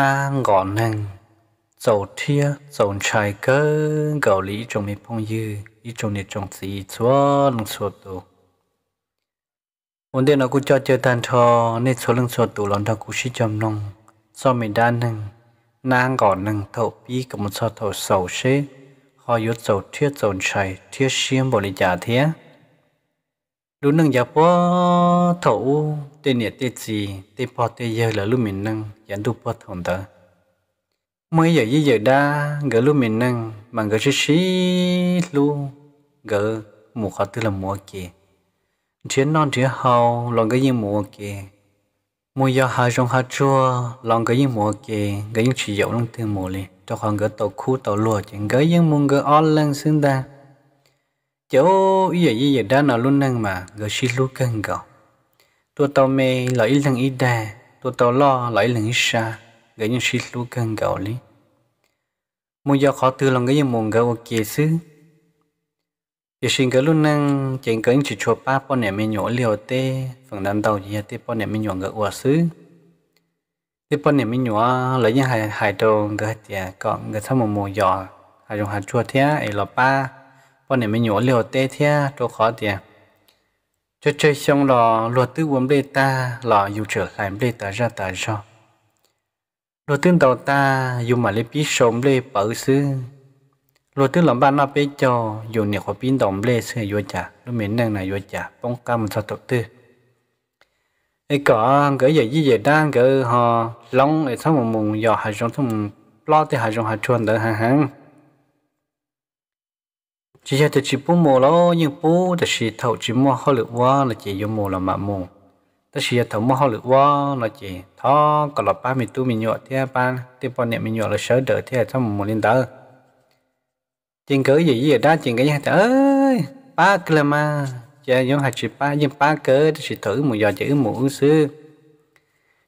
นางก่อนนั่งจเทียจงชายก็เกาหลีจงไม่พงยืออีจงเนี่ยจงสีสัวลสวดตัววันเดียวเราคุกูจะเจอตันทอในสัวลงสวนตัวหลังทากูชิจำนงซ้อมไม่ได้นึ่ง นางก่อนนั่งเท่าปีกับมันซอเท่าเสาเชคอยยศเจ้าเทียจงชายเทียเชียมบริจาเทีย lúc nâng giờ po thấu tên nhiệt tên gì tên po tên giờ là lúc mình nâng dẫn đủ po thằng tớ mới giờ giờ đa gỡ lúc mình nâng mà gỡ xí xí lu gỡ mùa khó tư là mùa kì chuyến non chuyến hậu lòng cái gì mùa kì mùa giờ hà rong hà chua lòng cái gì mùa kì gỡ những chỉ dậu trong tương mùa liền cho khoảng gỡ tàu khu tàu lùa chẳng gỡ những mùa gỡ on lên xương đa chỗ ý gì gì đó nó luôn năng mà gỡ xí lú cân gạo tôi tao mê lợi lần ý đà tôi tao lo lợi lần ý xa gỡ những xí lú cân gạo lý mua do khó tư lòng cái gì mồm gạo kia xứ giờ xin gỡ luôn năng chuyện cỡ chỉ cho ba bọn này mình nhỏ liều tê phần đàn đầu gì tê bọn này mình nhỏ gỡ quả xứ tê bọn này mình nhỏ lấy những hài hài đồ gỡ tiệt còn gỡ thăm một mùa giò hài dùng hạt chua thế ấy là ba bọn này mình nhổ liều tê thế chỗ khó tiền cho chơi xong lò lò tư uống bê ta lò dù trở lại bê ta ra ta cho lò tư đầu ta dù mà lấy bí sống bê bảo sư lò tư lòng ban nó bê cho dù nhiều khó pin đồng bê sư vô chả lúc mình đang này vô chả bông cam sao tổ tư ấy có cái gì gì vậy đang cái họ long ấy sao mà mùng giờ hai trong thùng lo thì hai trong hai chuồn đỡ hàng hàng chỉ cho tôi chỉ bố mồ lo nhưng bố ta chỉ thầu chỉ mua hoa lựu hoa là chỉ dùng mồ là mà mồ ta chỉ thầu mua hoa lựu hoa là chỉ thọ còn là ba mình tu mình nhọ thế ba tiếp bọn niệm mình nhọ là sợ đỡ thế trong một lần đó tiền cớ gì gì đó tiền cái nhà ta ơi ba cơ là mà chỉ dùng hai chỉ ba nhưng ba cớ ta chỉ thử một giờ chữ mũ sư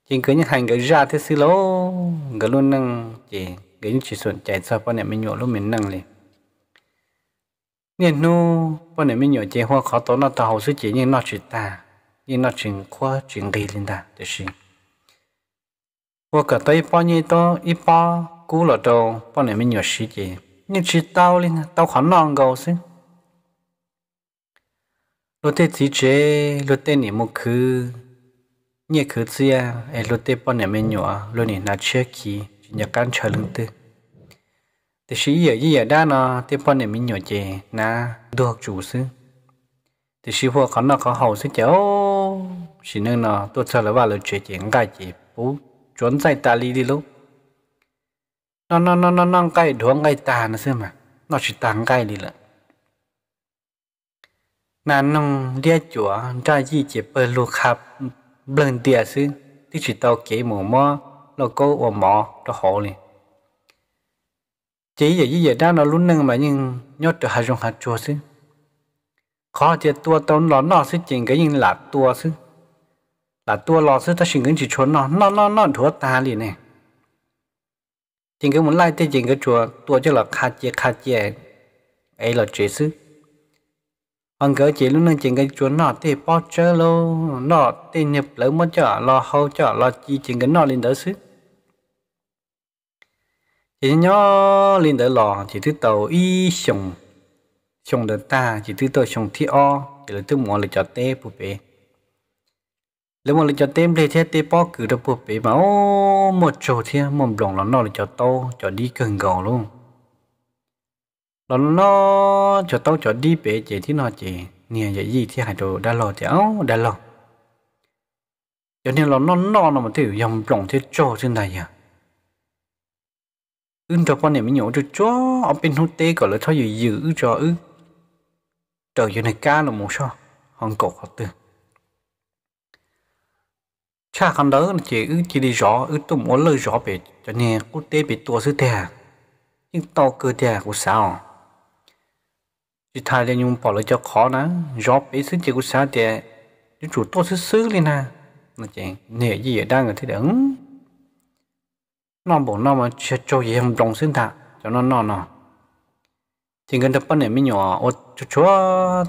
tiền cớ như hành gửi ra thế sư lô gửi luôn năng chỉ gửi chỉ xuân chạy sao bọn niệm mình nhọ lúc mình năng liền nên nu bọn em mới nhỏ chế hoa khó tốn nó tàu sự chỉ nhưng nó chỉ ta nhưng nó chuyện khoa chuyện gì lên ta được xin hoa cả tới bao nhiêu to ít ba cú là đâu bọn em mới nhỏ sự chỉ nhưng chỉ tao lên tao khó non gầu xí lúc tết chỉ chế lúc tết này một khứ nhẹ khứ xia ai lúc tết bọn em mới nhỏ lúc này nó chưa kỳ chỉ nhớ cắn chờ lưng tư แต่ชีเยี่ยยี่ยได้นะที่พอนี่ยมีหน่อยเจนนะดูหกจูซึ่แต่ชีพวกเขาเนาเขาหาซึ่งเจ้าชีนึงเนะตัวเธอเลยว่าเราเจเจงกายจีปูจวนใจตาลีดีลูกนั่นนั่นนั่นนั่นใกล้ดวงใกล้ตาเนาะซึ่งมันน่าชิตาใกล้ดีละนั่นน้องเลี้ยจัวจ้ยี่เจเปิดลูกครับเบิ่งเดียซึ่งที่ชิดเอาเก๋หมูม้อแล้วก็อวมหมอจะหอเลย chỉ giờ giờ đang nó luôn nâng mà nhưng nhốt trở hạt rồng hạt chua xí khó chết tua tông nó nó xí chỉnh cái nhưng là tua xí là tua lo xí ta xin cái chỉ chốn nó nó nó nó thua ta liền này chỉnh cái muốn lai tới chỉnh cái chùa tua cho là khát chè khát chè ấy là chế xí còn cái chỉ lúc nâng chỉnh cái chùa nó thì bao chơi lâu nó thì nhập lỡ mất chợ lo hậu chợ lo chi chỉnh cái nó lên đỡ xí ý nhớ lên đỡ lò chỉ thứ tàu y sùng sùng đỡ ta chỉ thứ tàu sùng thi o chỉ là thứ mua là cho tê bù bê lấy một là cho tê để thế tê bó cứ được bù bê mà ô một chỗ thế một rồng là nó là cho tàu cho đi gần gầu luôn là nó cho tàu cho đi bê chỉ thế nó chỉ nè vậy gì thì hai đồ đã lò thì áo đã lò cho nên là nó nó là một thứ dòng rồng thế chỗ trên này à ưng cho con này mới nhổ cho chó ông bên hút tê gọi là thôi gì giữ cho ư trời giờ này ca là một sao hòn cổ học từ cha con đó chỉ ư chỉ đi rõ ư tôi muốn lời rõ về cho nghe, cô tê bị tua sư thè nhưng to cơ thè của sao chỉ thay ra nhung bỏ lời cho khó nè rõ bị sư chỉ của sao thè những chủ tôi sư sư lên nè mà chị nè gì vậy đang ở thế đẳng nó bộ nó mà chơi chơi gì không trồng sinh thạ cho nó nó nó thì người đập bên này mới nhỏ ô chú chú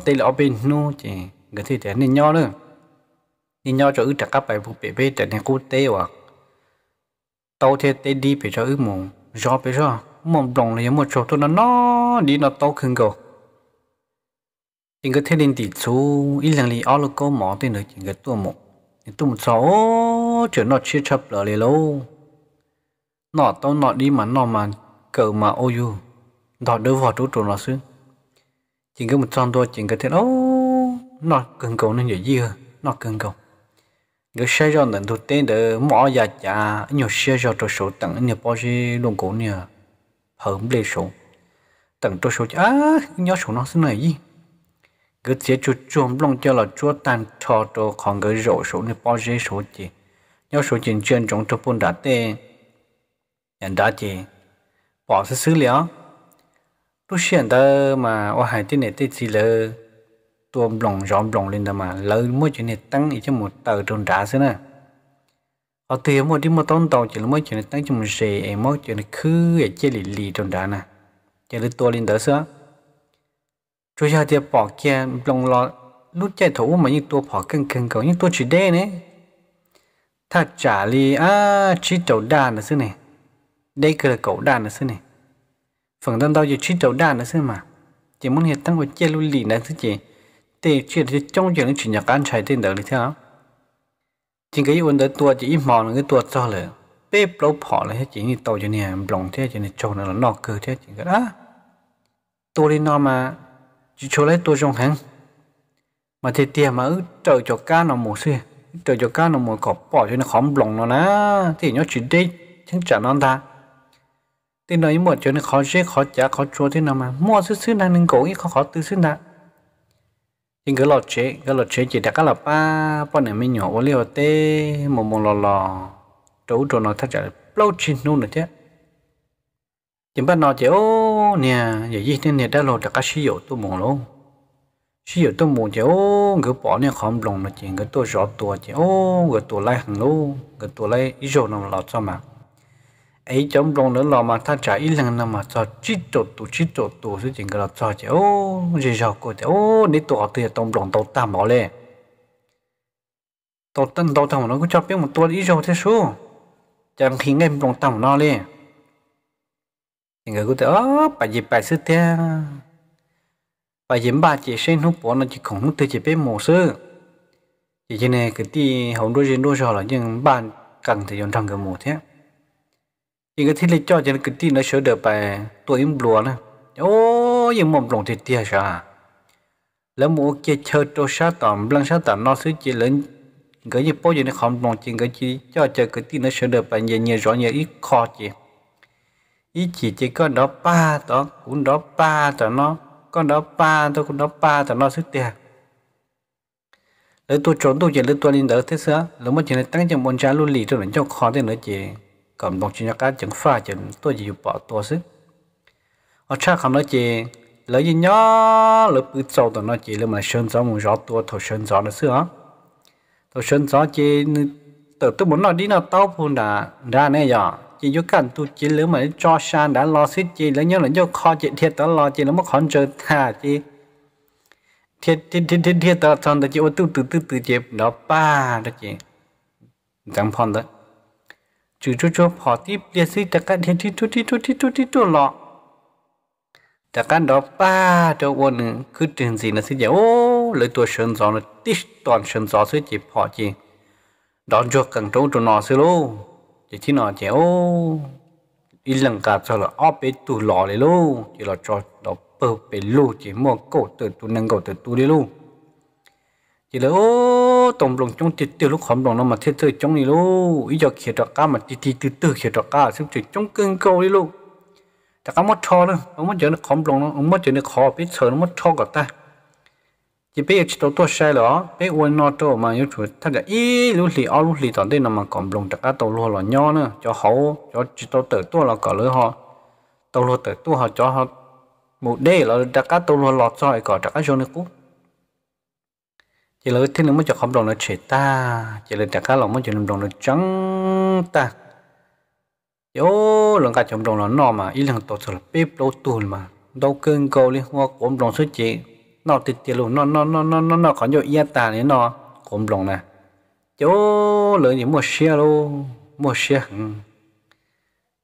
tây là bên nu chỉ người thì thế nên nhỏ nữa nên nhỏ cho ư trả các bài bộ bể bể trả này cô tê hoặc tàu thế tê đi phải cho ư mù gió phải cho mồm đồng này một chỗ tôi nó nó đi nó tàu khưng cầu chỉ người thế nên tỷ số ít lần lì ở lúc có mỏ tên được chỉ người tua một tôi một số chuyện nó chia chập lại lâu nọ tao nọ đi mà nọ mà cờ mà ô du đỏ đưa vào trú trù nọ xứ chỉ có một trăm thôi, chỉ có thế ô nọ cần cầu nên gì hả nọ cần cầu người xe cho nên tụt tên để mỏ già chả nhiều xe cho trò số tặng nhiều bao nhiêu luôn cổ nhiều hởm lê số tặng trò số chả nhớ số nó xứ này gì cứ chế chú chuông long cho là chúa tan cho trò còn người rổ số này bao nhiêu số gì nhớ số chuyện chuyện trong trò buôn đã tên nhận đó chị bỏ xứ xứ lió lúc hiện đó mà ở hải tin này tê chỉ lơ tuôm lòng rõm lòng lên đó mà lơ mỗi chuyện này tăng ý cho một tờ tròn trả xứ nè ở thì một đi một tông tàu chỉ là mỗi chuyện này tăng cho một rể mỗi chuyện này khứ để chơi lì lì tròn trả nè chơi lì tua lên đó xứ rồi giờ thì bỏ kia lòng lo lúc chạy thủ mà như tua bỏ căng căng cầu như tua chỉ đen ấy thật trả lì à chỉ đầu đàn là xứ này đây là cậu đàn nữa sư này phần tâm tao giờ chuyên đầu đàn nữa sư mà chỉ muốn hiện tăng của chia lưu lì nữa sư chị thì chuyện thì trong chuyện chuyện nhạc ăn trái tên đó thì sao chỉ cái vấn đề tua chỉ ít mòn là cái tua cho là bếp lâu phỏ là hết chỉ như tàu cho nè lòng thế cho nè trâu nó nó cơ thế chỉ cái đó tua đi nọ mà chỉ cho lấy tua trong hàng mà thì tiền mà trời cho cá nó mổ xưa trời cho cá nó mổ cọp bỏ cho nó khóm lòng nó ná thì nhớ chuyện đi chẳng trả non ta thì nói một chỗ này khó dễ khó trả khó chúa thế nào mà mua sư sư năng nên cổ ý khó khó tư sư năng nhưng cái lọ chế cái lọ chế chỉ đã các là ba ba này mới nhỏ ô liều tê một một lò lò trấu trò nó thật chả lâu chín luôn nữa chứ chính bắt nói chỉ ô nè giờ gì thế này đã lâu đã các sử dụng tôi mong luôn sử dụng tôi mong chỉ ô người bỏ nè không lòng nó chỉ người tôi rõ tôi chỉ ô người tôi lấy hàng luôn người tôi lấy ít rồi nó lọt sao mà ấy chấm rong nữa là mà ta trả ít lần nào mà cho chít chỗ tụ chít chỗ tụ sẽ cái là cho chỉ ô gì sao cô thì ô nếu tụ thì tông rong tàu tam bảo lệ tàu tân tàu thằng nó cứ cho biết một tuần ít rồi thế số chẳng khi nghe rong tam nó lệ thì người cứ thế ô bài gì bài sư thế bài gì bà chỉ sinh hút bỏ nó chỉ không hút thế chỉ biết một sư chỉ trên này cái ti hồng đôi trên đôi sò là nhưng bạn cần thì dùng thằng cái một thế những cái thiết lý cho chân cái tin nó sửa được bài tôi im lúa nè ô những mồm lồng thì tia sao lấy mũ kia chờ trâu sát tạm lăng sát tạm nó suy chỉ lớn cái gì bao giờ nó không lồng chân cái chỉ cho chơi cái tin nó sửa được bài nhẹ nhẹ rõ nhẹ ít khó chứ, ít chỉ chỉ con đó ba đó cũng đó ba đó nó con đó ba tôi cũng đó ba đó nó suy tia lấy tôi trốn tôi chỉ lấy tôi lên đỡ thế sao lấy mà chỉ là tăng cho bọn cha luôn lì cho nó cho khó thế nữa chứ cầm đồng chí nhạc cá chẳng pha chẳng tôi chỉ bỏ tôi xí, ở cha không nói chị lấy gì nhỏ, lấy bự sâu tụi nói chị lấy mà sơn gió một gió tua thổi sơn gió nó xưa á thổi sơn gió chị tự tôi muốn nói đi nào tao phun đã ra này giờ chỉ vô cảnh tôi chỉ lấy mà cho san đã lo xí chị lấy nhớ là vô kho chị thiệt đó lo chị nó mất khẩn trừ thà chị thiệt thiệt thiệt thiệt thiệt đó xong đó chị ô tư tư tư tư chị đó ba đó chị chẳng phong đó chú chú chú họ tiếp liệt sĩ tất cả thiên thiên chú thiên chú thiên chú thiên chú lọ tất cả đó ba đâu ôn ừ, cứ trường gì nó sẽ dễ ô lấy tôi sơn gió nó tít toàn sơn gió sẽ chỉ họ chỉ đón cho càng trâu cho nó sẽ lô chỉ chỉ nó chỉ ô ít lần cả cho là óp bê tù lọ đấy lô chỉ là cho đó bơ bê lô chỉ mua cổ từ tu nâng cổ từ tu đấy lô chỉ là ô tổng lòng trong tiệt tiêu lúc khóm đồng nó mà thiết thời trong này lô ý cho khía trọ cá mà tì tì từ từ khía trọ cá xung chuyển trong cơn câu đi lô ta cá mất cho nữa ông mất giờ nó khom đồng nó ông mất giờ nó khó biết sợ nó mất cho cả ta chỉ biết chỉ tôi tôi sai lỏ biết quên nó cho mà yêu chuột thằng cái ý lúc gì ao lúc gì tận đây nó mà còn lòng ta cá tàu lúa là nho nữa cho hậu cho chỉ tôi tự tôi là cả lưỡi họ tàu lúa tự tôi họ cho họ một đê là ta cá tàu lúa lọt rồi cả ta cá cho nó cút chỉ là thế nên mới cho không đồng nó trẻ ta chỉ là đặc cá lòng mới cho đồng nó trắng ta yo lần cả chồng đồng nó nọ mà ý lần tổ sờ bếp đâu tuần mà đâu cơn cầu liên hoa cũng đồng số chị nó tiệt tiệt luôn nó nó nó nó nó nó còn nhiều yên ta đấy nó cũng đồng nè yo lời gì một xe luôn mua xe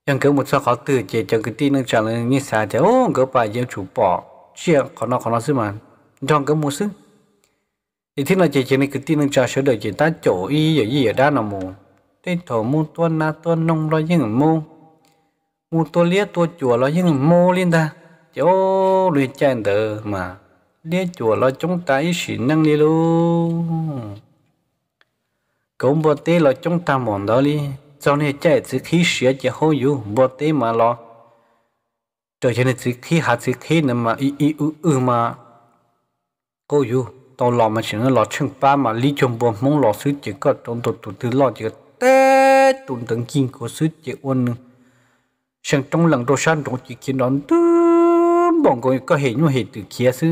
chẳng cứ một số khó từ chị cho cái tin nó trả lời như sao thì ô cứ bà dân chủ bỏ chuyện còn nó còn nó xứ mà trong cái mua xứ thì thế là chỉ chỉ này cứ tin rằng cha sửa đời chỉ ta chỗ y ở gì ở đa nào mù thế thổ mu tuân na tuân nông lo những mu mu tua lia tua chùa lo những mu liên ta chỗ luyện chạy đờ mà lia chùa lo chúng ta ý sĩ năng đi luôn cũng bồ tê lo chúng ta mòn đó đi sau này chạy chỉ khí sửa chỉ hô yu bồ tê mà lo trời cho nên chỉ khí hạt chỉ khí nằm mà y y ư ư mà cô yu tao lò mà chỉ nó lò chừng ba mà lý chung buồn mong lò suy chỉ có trong tổ tổ thứ lò chỉ có té tụt từng kinh của suy chỉ uốn sang trong lần đầu sang trong chỉ kiến đón tư bọn con có hệ như hệ từ kia sư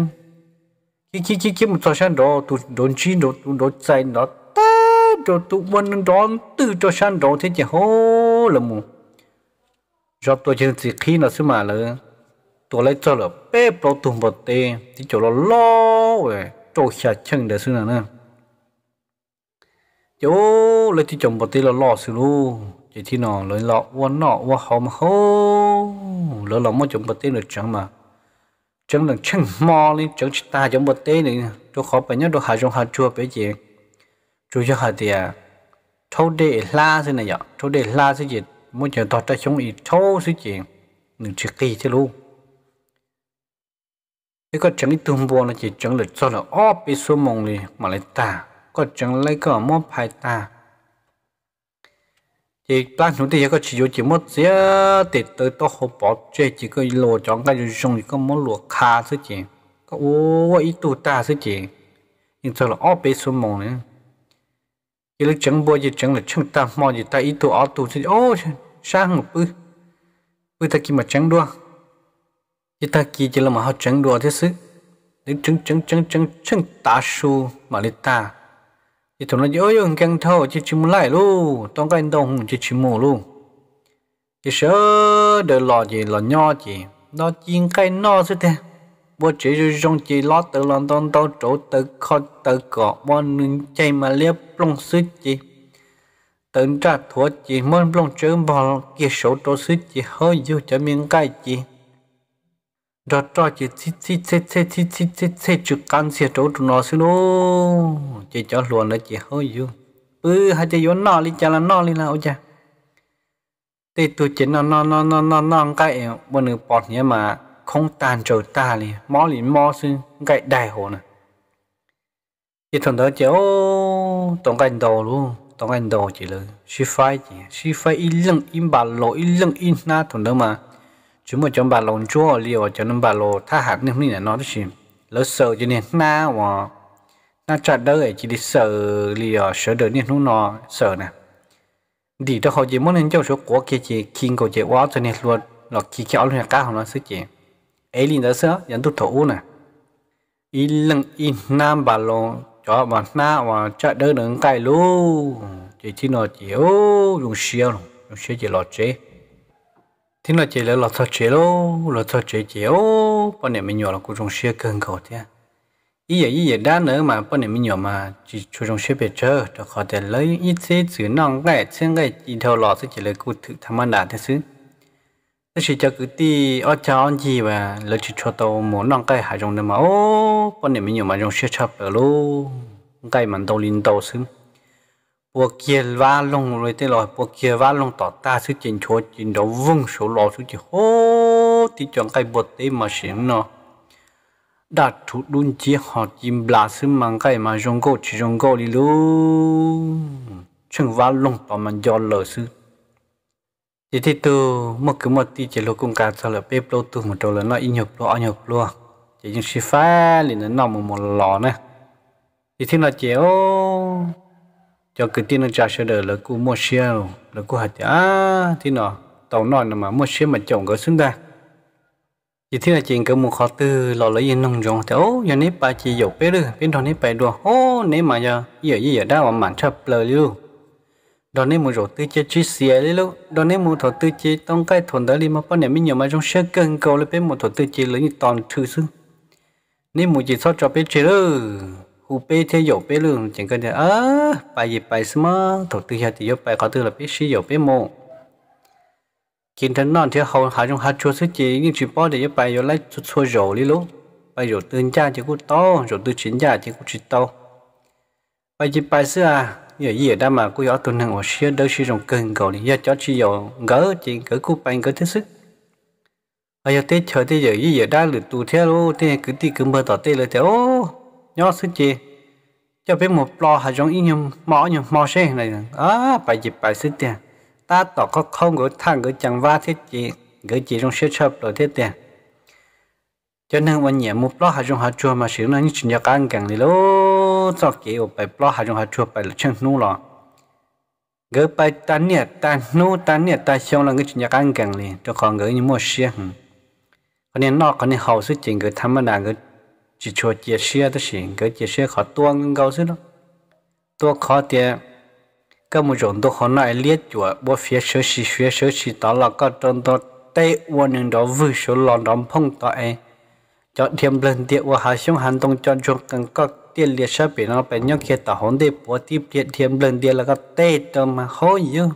khi khi khi khi một sau sang đó tổ đón chi đó tổ đón sai đó té đó tụt buồn đón tư cho sang đó thế chỉ hô là mù rồi tôi chỉ chỉ khi nó sư mà là tổ lấy cho là bé bảo tụt một tê thì cho nó lo vậy cho xa chân để xưa nè nè chỗ lấy thì chồng bật tí là lọ xứ lu chỉ thì nọ lấy lọ qua nọ qua họ mà hô lỡ lọ mà chồng bật tí là chẳng mà chẳng là chẳng mò lên chẳng ta chồng bật tí này chỗ khó phải nhớ đồ hà trong hà chua bé gì chú cho hà tiệt thâu để la thế này vậy thâu để la thế gì muốn chờ tọt ra chống ý thâu thế gì đừng chỉ kỳ thế luôn cái có chẳng ít tung bò nó chỉ chẳng lực cho là óp bị số mông lì mà lại ta có chẳng lấy có mó phải ta chỉ plan chúng thì có chỉ vô chỉ mất dễ để tới to hộp bỏ chơi chỉ có lò chọn cái dùng dùng có món lúa cà thế chị có ô ít tu ta thế chị nhưng cho là óp bị số mông này, chỉ lúc chẳng bò chỉ chẳng là chẳng ta mò chỉ ta ít tu óp tu thế ô sang một bữa bữa ta kiếm mà chẳng đua chỉ ta kia chỉ là mà họ chẳng đùa thế sự để chẳng chẳng chẳng chẳng chẳng ta su mà lấy ta chỉ thằng nó dễ dàng càng thâu chỉ chỉ lại luôn tông cái đồng chỉ chỉ mù luôn chỉ sợ đời lò gì lò nho gì nó chiên cái nó thế thế bố chỉ cho chỉ lót từ lòng tông tao chỗ từ kho từ cỏ bò nướng chay mà liếp long sức gì tận trả thuốc chỉ muốn long chớ bò kia số tổ sức chỉ hơi dư cho miếng cái gì đó cho chị chị chị chị chị chị chị chị chị chụp căn xe chỗ tụi nó xin ô chị cho luôn là chị hơi yêu ừ hai chị vốn nọ đi chả là nọ đi là ôi chà tê tụi chị nó nó nó nó nó nó cái bọn người bọt nhé mà không tàn trở ta liền mò liền mò xin cái đại hồ này chị thằng đó chị ô tổng cái đồ luôn tổng cái đồ chị là suy phai chị suy phai ít lưng ít bà lỗi ít lưng ít na thằng đó mà chúng mà trong bà lồng chua liều cho nên bà lô tha hạt nên mình nó được chứ lỡ sợ cho nên na và na trả đời chỉ đi sợ liều sợ đời nên nó nó sợ nè đi đó họ chỉ muốn nên cho số của kia chỉ kinh của chỉ quá cho nên luôn là khi kéo luôn cá họ nó sức chị ấy liền đó sợ dẫn tụt thủ nè in lăng in nam bà lô cho bà na và trả đời đừng cay luôn chỉ chỉ nó chỉ ô dùng xiêu dùng xiêu chỉ lọt chế thế là chỉ là lọt thật chế lọt thật chế ô bọn này nhỏ là cũng trong xe cần cầu thế ý vậy ý vậy nữa mà bọn này nhỏ mà chỉ chú trong xe bể chơi cho khó để lấy ít thế chữ nong cái xem cái chỉ theo lọt sẽ chỉ là cụ thử tham ăn đã thế chứ thế chỉ cho cứ đi ở cháu gì mà lấy chỉ cho tàu muốn nong cái hải trong đó mà ô bọn này mình nhỏ mà trong xe chập ở lô cái mình tàu linh tàu xứng lông lông rồi rồi tới ta chuyển chuyển đầu vung số chỉ hô mà nó 我给瓦弄了的了，我给瓦弄到大是进车进到翁手老出去，好的讲该不得嘛行呢。đã thủ đun chỉ họ chim lá sư mang cái mà rong cổ chỉ rong cổ đi luôn chừng vá lông tỏ mà do lỡ sư thì thì từ một cái một tí chỉ lô công cả sao là bếp lô từ một trâu là nó in nhập lô ăn nhập lô chỉ những sư phá liền nó nằm một lò nè thì thế là chỉ ô cho cái tin nó trả sẽ đỡ là cú mua xe rồi là cú hạt à thì nó tàu nọ mà mua xe mà chồng có xứng ta thì thế là chuyện cái một khó tư lò lấy yên nông rộng thì ô giờ nếp bà chỉ dọc bé được bên đó nếp bà đùa ô nếu mà giờ giờ giờ đã mà mặn chập lời luôn đó nên một rổ tư chế chi xìa lấy luôn đó nên một thọ tư chế tông cái thuần đó đi mà bao nhiêu mình nhiều mà trong xe cần cầu lấy bên một thọ tư chế lấy toàn trừ xứ nên một chỉ sót cho bên chế rồi hù bê thế dầu bê lương chẳng cần thế ơ bài gì bài xem thổ tư hạt thì dầu bài có tư là biết sĩ dầu bê mộ kiến thân non thế hầu hà trong hạt chua sức chỉ nhưng chỉ bỏ để dầu bài dầu lại chút xua dầu đi lúc bài dầu tương cha thì cũng to dầu tư chính cha thì cũng chỉ to bài gì bài xưa à giờ gì ở đã mà cô giáo tuần hàng ở xưa đâu sử dụng cần cầu lý do cho chỉ dầu gỡ chỉ gỡ cú bài gỡ thế sức bây giờ tết chờ tết giờ gì giờ đã được tu theo luôn thế cứ đi cứ mơ tỏ tết là theo nhớ xin chị cho biết một lo hạt giống như nhầm mỏ nhầm mỏ xe này à bài dịp bài xin tiền ta tỏ có không gửi thang gửi chẳng va thiết chị gửi chỉ trong xe chập rồi thiết tiền cho nên nên วัน nhẹ một lo hạt giống hạt chua mà sử nó như chuyện nhà càng càng thì lô cho chị ở bài lo hạt giống hạt chua bài là chân nu lọ gửi bài tan nhẹ tan nu tan nhẹ tan xong là cái chuyện nhà càng càng liền cho còn gửi như mua xe còn nên nọ còn nên hậu sự chuyện gửi tham mà gửi chỉ cho chia sẻ đó xin cái chia sẻ khó tua ngang cao xí nó tua khó thì cái một rộng tua khó này liệt chùa bố phía sơ xí phía sơ xí đó là có trong đó tây uốn những đó vừa số lòn đóng phong tọa ấy cho thêm lần tiệt và hai xuống hành động cho chúng cần có tiền liệt sắp bị nó bị nhóc kia tao hồn để bố tiếp tiệt thêm lần tiệt là có tê tâm mà khó nhiều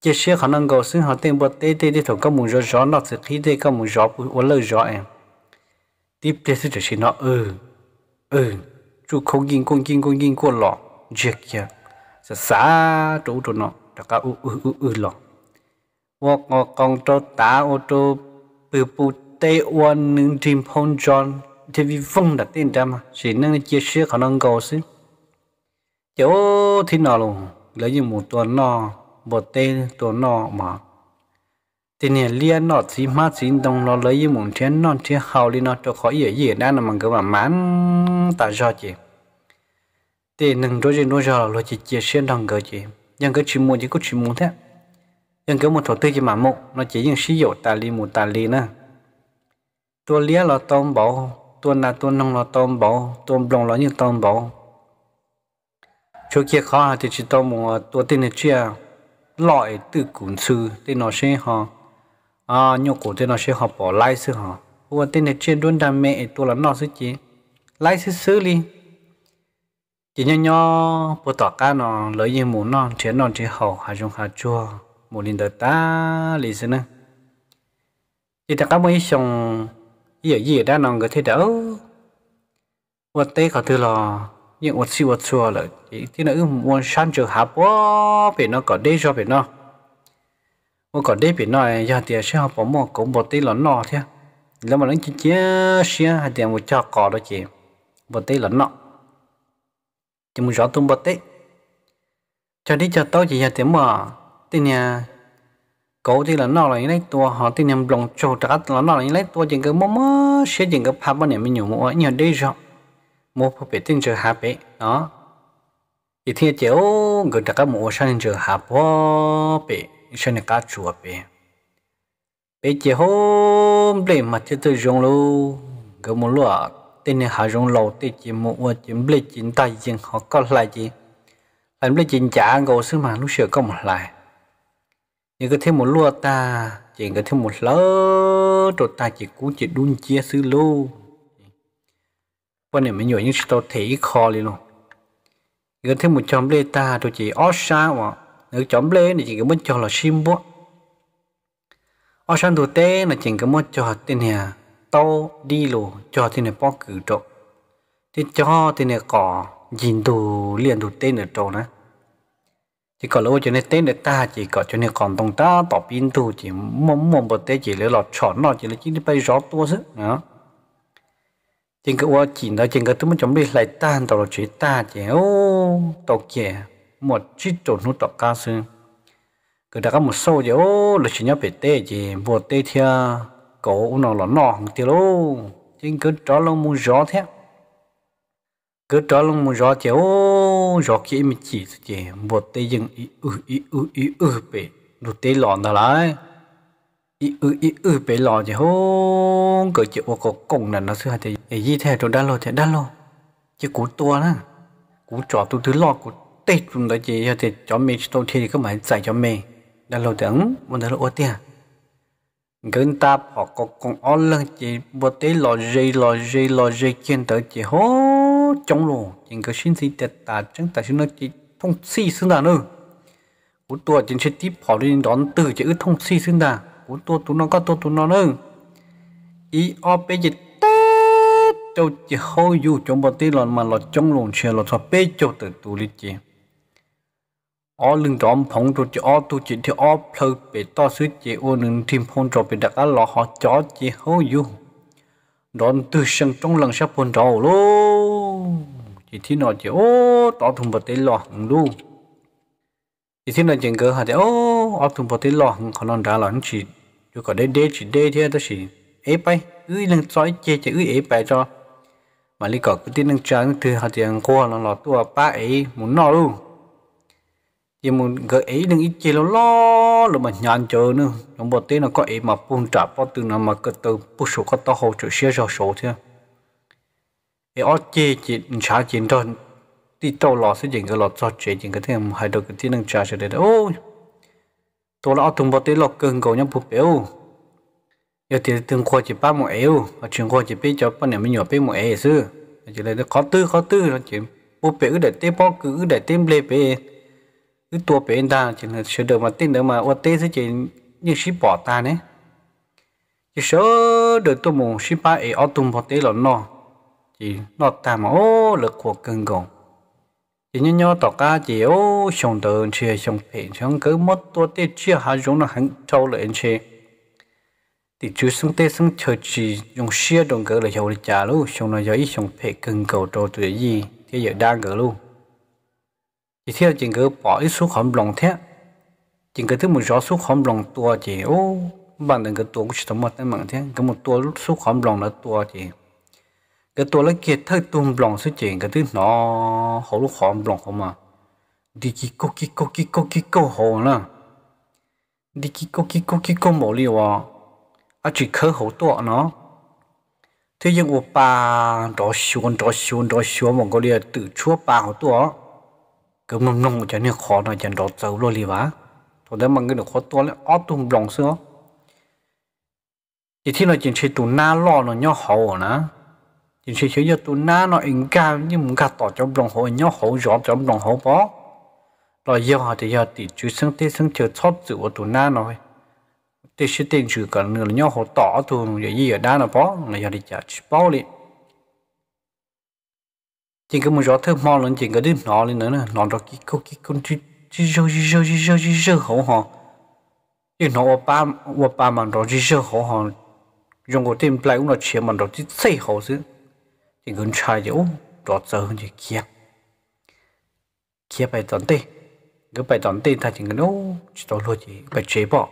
chỉ xe khả năng cao xí, họ tên bố tê tê đi thuộc các mùi rõ rõ nó thực khí tê các mùi rõ của lời rõ em tiếp tế sẽ chỉ nó ừ ừ chú không gin không gin không gin con lọ giết kia sẽ xả chỗ chỗ nó đã cả ừ ừ ừ ừ lọ hoặc ngọc con cho ta ô tô bự bự tê oan nương chim phong john thì vì phong đặt tên ra mà chỉ nâng chia sẻ khả năng cầu xí chỗ thì nó luôn lấy như một tuần nó một tên tuần nó mà thì nè liên nó chỉ má chỉ đồng nó lấy một thiên chén non chén hào liên nó cho khó dễ dễ đang là mình cứ mà mán ta do chị thì nâng đối với đối giờ là chỉ chia sẻ đồng cơ chị nhưng cái chuyện mua chỉ có chuyện mua thế nhưng cái một thổ tư chỉ mà một nó chỉ những sử dụng tài li một tài li nữa tôi lia là tôm bò tôi là tôi nông là tôm bò tôi đồng là như tôm bò chỗ kia khó thì chỉ tôm một tôi tên là chưa loại từ cuốn sư tên nó sẽ họ à nhiều cổ thì nó sẽ học bỏ lại sư họ ủa tên này trên đun đam mẹ tôi là nó sư chị lại sư xử đi chỉ nhau nhau bộ tỏ ca nó lấy gì muốn nó chế nó chế hậu hà dùng hà chua một linh đợt ta lý sư nữa chỉ ta có mấy xong giờ giờ đã nó người thấy đâu. ủa tê cả từ là những ủa xì ủa xua là chỉ thế nó muốn sang trường học quá phải nó có đế cho phải nó 我 còn đi bị nói giờ thì sẽ học bóng một cũng một tí là nọ thế nếu mà nó chỉ chế xe hay tiền một cho cỏ đó chị một tí là nọ thì một rõ tung một tí cho đi cho tôi chỉ giờ tiền mà tiền nhà cậu thì là nọ là lấy tua họ tiền nhà lòng trâu trả là nọ là lấy tua chừng cái mắm xe chừng cái phá bao nhiêu mình nhiều mua nhiều đi rồi mua phải bị tiền chờ hạ bị đó thì thiên chéo người ta các mua sang chờ hạ bỏ bị sẽ nè cá chùa bé bé chỉ hôm lệ mà chỉ tôi dùng luôn cái một lúa tên này hà dùng lâu tên chỉ một vật chỉ lệ chỉ tay chỉ họ có lại gì làm lệ chỉ trả ngô xứ mà lúc sửa có một lại như cái thêm một lúa ta chỉ cái thêm một lỡ rồi ta chỉ cú chỉ đun chia xứ luôn quan điểm mình nhồi những tao thấy khó liền luôn cái thêm một trăm lệ ta tôi chỉ ót xa mà nếu chấm lên thì chỉ cái muốn cho là sim bố ở sân đồ tế là chỉ cái muốn cho tên này to đi lù cho tên này bó cử trộn thì cho tên này cỏ nhìn đồ liền đồ tên ở trộn á chỉ có lỗi cho nên tên này ta chỉ có cho nên còn tông ta tỏ pin tù chỉ mong mong bật tế chỉ lấy lọt chọn nó chỉ là chỉ đi bay gió tua sức nữa trên cái ô chỉ đó trên cái thứ mình chuẩn bị lại tan tàu chỉ ta chỉ ô tàu chè một chút trộn nút tọt ca sư cứ đặt có một sâu giờ ô là chỉ nhớ về tê gì, vô tê thia cổ nó là nọ thì lô chính cứ cho lòng muốn gió thế cứ cho lòng muốn gió thì ô gió kia mình chỉ chỉ vô tê dừng ý ư ý ư ý ư về nút tê lọn đó lại ý ư ý ư về lọn thì ô cứ chịu có cùng là nó xưa thì gì thế rồi đã lô thì đã lô, chỉ cú tua nè, cú trò tu thứ lo cú tết chúng ta chỉ cho thể cho mình đầu thì các bạn dạy cho mình đã lâu tiếng muốn đã lâu tiếng gần ta họ có con ăn lên chỉ bữa tết lò dây lò dây lò dây kiên tới chỉ hố trong lồ những cái sinh gì để ta chẳng ta xin nó chỉ thông si sinh đàn nữa của tôi chỉ sẽ tiếp họ đi đón từ chỉ thông si sinh đàn của tôi tụi nó có tôi tụi nó nữa ý ở bây giờ tết cho chỉ hôi dù trong bữa tết lò mà lò trong lồn xe lò thọ bê cho từ tụi lịch chỉ ở lưng trộm phong rồi chỉ ó tu chỉ thì ó phơi bị to suýt chỉ ô nương thêm phong rồi bị đặc á lọ họ chó chỉ hố du đón từ sân trong lần sắp phong trầu lô chỉ thế nào chỉ ô tỏ thùng bật tế lọ lô chỉ thế nào chừng cơ hà thì ô ó thùng bật tế lọ họ non đã lọ chỉ chú có đế đế chỉ đế thế đó chỉ ế bay ư lưng sói chê chỉ ư ế bay cho mà lý cọ cứ tin năng trang thứ hà thì ăn khoa nó tu tua ba ấy muốn nọ luôn chỉ muốn gợi ý đừng ít chia lo lo là mà nhàn chờ nữa trong bộ tên là có ý mà phun trả bao từ nào mà cứ từ bút số có to hồ chữ xe rồi số thế ý ở chê chỉ trả chỉ cho đi tàu lò sẽ chỉ cái lò cho chế chỉ cái thêm hai đầu cái tin đang trả cho đấy ô tôi là tung bộ tên lò cưng cầu nhau phục biểu giờ thì từng qua chỉ ba một eo mà chuyển qua chỉ biết cho bạn này mới nhỏ biết một eo chứ chỉ là khó tư khó tư nó chỉ phục biểu để tiếp bao cứ để tiếp lê bê cái tua bé đa chỉ là sửa được mà tin được mà ô tê sẽ chỉ như sĩ bỏ ta nè chỉ số được tôi một sĩ ba ấy ở tung bỏ tê là nó chỉ nó ta mà ô lực của cân gồng chỉ như nhau tỏ ca chỉ ô sống được chơi sống phê sống cứ mất tua tê chưa hà giống nó hắn trâu lại chơi thì chú sống tê sống chờ chỉ dùng xe đồng cỡ là giàu được trả luôn sống nó giờ ít sống phê cân cầu trâu tuổi gì thế giờ đang cỡ luôn chỉ theo chừng cứ bỏ ít xuống hầm lòng thế chừng cứ thứ một gió xuống lòng tua chỉ ô bạn đừng cứ tua cũng chỉ tầm một tầm thế cứ một tua lúc xuống hầm lòng là tua chỉ cái tua là kia thay tum lòng xuống chỉ cái thứ nó hồ lúc hầm lòng không mà đi kiko kiko kiko kiko hồ nữa đi kiko kiko kiko mổ liều à à chỉ khớ hồ tua nó thế nhưng ông bà đó xuống đó xuống đó xuống mà có liệt tự chúa bà hồ tua cứ mầm nông cho nên khó nó chẳng đọt dấu rồi lì vả thôi đấy mà người được khó to lên ót tung lòng xưa chỉ thi nó chỉ chơi tụ na lo nó nhau hổ nè chỉ chơi chơi giờ tụ na nó ứng ca nhưng muốn cả tỏ cho lòng hậu nhau hổ rõ cho lòng hổ bó rồi giờ họ thì giờ thì chú sáng tê sáng chờ chót dự của tụ na rồi tê sẽ tên chữ cả nửa nhau hổ tỏ tụ giờ gì ở đa nó bó là giờ đi chả bó liền chỉ cái một gió thơm mò lên chỉ cái đứa nó lên nữa nè nó đó cái cô cái con chứ chứ rơ chứ rơ chứ rơ chứ rơ hổ hò chứ nó ở ba ở ba mà đó chứ rơ hổ hò dùng cái tiền lại cũng là chia mà đó chứ xây hổ chứ chỉ gần trai chứ đó giờ hơn chỉ kia kia bài toán tê cái bài toán tê ta chỉ cần nó chỉ đó luôn chỉ bài chế bỏ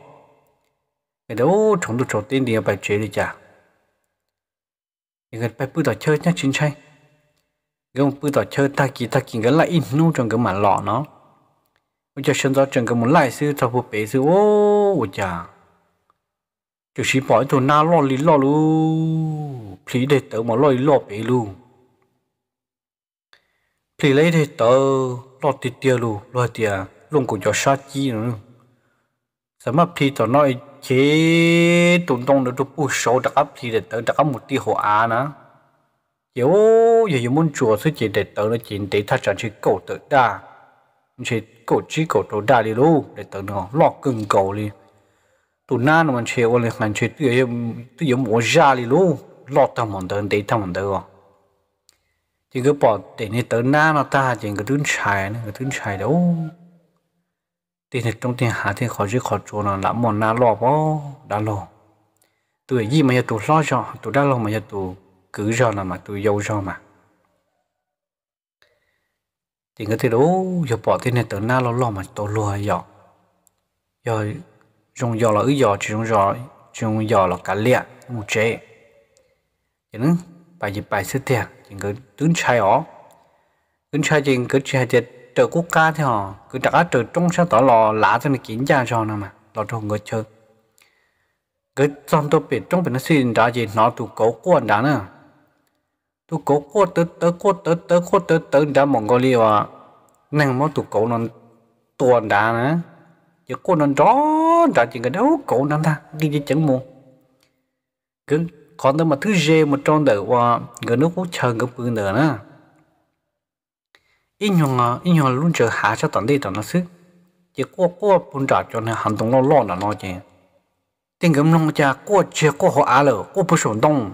cái đó chúng tôi chỗ tiền thì bài chế đi chả những cái bài bự đó chơi nhá chính trai gom bự tỏ chơi ta kỳ ta kỳ cái lại in nu trong cái mà lọ nó bây giờ sinh ra trong cái muốn lại sư cho bộ bể sư ô chà chỉ chỉ bỏ tụ na lo lý lo lu phí để tớ mà lo lý lo bể lu phí lấy để tớ lo tiệt tiệt lu lo tiệt luôn cũng cho sát chi nữa sao mà phí tớ nói chế tụng tông được đủ bù số đặc áp phí để tớ đặc áp một tí hồ á nữa yếu muốn chùa chỉ chỉ để tự nó đa, 有也有们做事情得等了钱得他想去狗得大，去狗只狗 đồ đa đi luôn để tận nó lọt cưng cầu đi tụi na nó mình chơi ôn lên mình chơi tự nhiên tự nhiên mua ra đi luôn lọt thằng mình tận để thằng mình tận rồi chỉ cứ bỏ để này tận na nó ta chỉ cái tướng xài nó cái tướng xài đâu thì thật trong tiền hạ thì khó chứ khó chùa nó lắm mòn na lọt bao đã lọt tụi gì mà giờ tụi lo cho tụi đa lo mà giờ tụi cứ do là mà tôi dâu do mà thì người thì đó, giờ bỏ tiền này tới na lo lo mà tôi lùa giờ giờ dùng giờ là ứ giờ chỉ dùng giờ dùng giờ là cả liệt một chế thì nó bài gì bài sức thiệt, thì người tướng trai ó tướng trai thì cứ chơi thì trợ quốc ca thì họ cứ đặt trợ trong sao tỏ lò lá cho nó kín ra cho nó mà lò cho người chơi cái trong tôi biết trong bên nó xin ra gì nó tụ cấu quan đó nữa tu cố cố tớ tớ cố tớ tớ cố tớ tớ đã Mongolia à nàng mà tu cố nó tuần đã nữa giờ cô nó rõ đã chỉ cái đâu cố non ta đi đi chẳng mua cứ còn tớ mà thứ dê mà trong đời qua người nước cũng chờ người cứ đời nữa anh hùng à in nhung luôn chờ hạ cho tận đây tận nó sức giờ cô cô bún trả cho nên hành động lo lo là nó chứ tiếng ngấm nông cha cô chưa cô họ á lỡ cô bút sổn đông